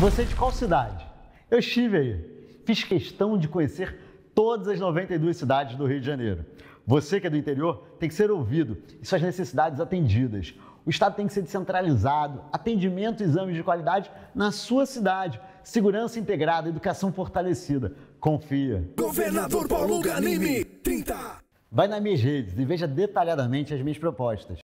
Você é de qual cidade? Eu estive aí. Fiz questão de conhecer todas as 92 cidades do Rio de Janeiro. Você que é do interior tem que ser ouvido e suas necessidades atendidas. O Estado tem que ser descentralizado, atendimento e exames de qualidade na sua cidade, segurança integrada, educação fortalecida. Confia. Governador Paulo Ganimi, 30. Vai nas minhas redes e veja detalhadamente as minhas propostas.